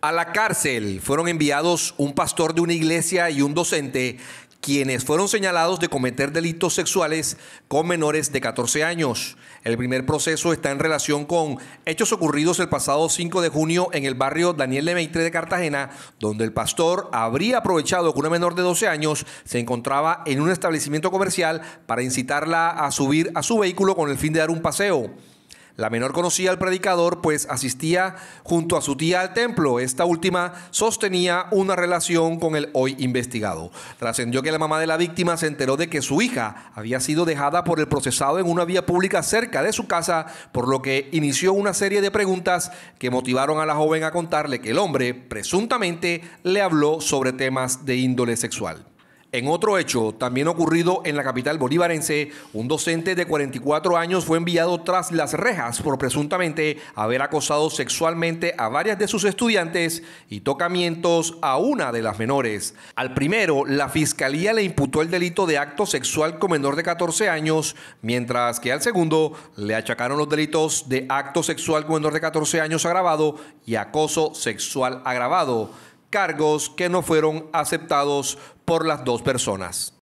A la cárcel fueron enviados un pastor de una iglesia y un docente, quienes fueron señalados de cometer delitos sexuales con menores de 14 años. El primer proceso está en relación con hechos ocurridos el pasado 5 de junio en el barrio Daniel de Meitre de Cartagena, donde el pastor habría aprovechado que una menor de 12 años se encontraba en un establecimiento comercial para incitarla a subir a su vehículo con el fin de dar un paseo. La menor conocía al predicador, pues asistía junto a su tía al templo. Esta última sostenía una relación con el hoy investigado. Trascendió que la mamá de la víctima se enteró de que su hija había sido dejada por el procesado en una vía pública cerca de su casa, por lo que inició una serie de preguntas que motivaron a la joven a contarle que el hombre presuntamente le habló sobre temas de índole sexual. En otro hecho, también ocurrido en la capital bolivarense, un docente de 44 años fue enviado tras las rejas por presuntamente haber acosado sexualmente a varias de sus estudiantes y tocamientos a una de las menores. Al primero, la fiscalía le imputó el delito de acto sexual con menor de 14 años, mientras que al segundo le achacaron los delitos de acto sexual con menor de 14 años agravado y acoso sexual agravado cargos que no fueron aceptados por las dos personas.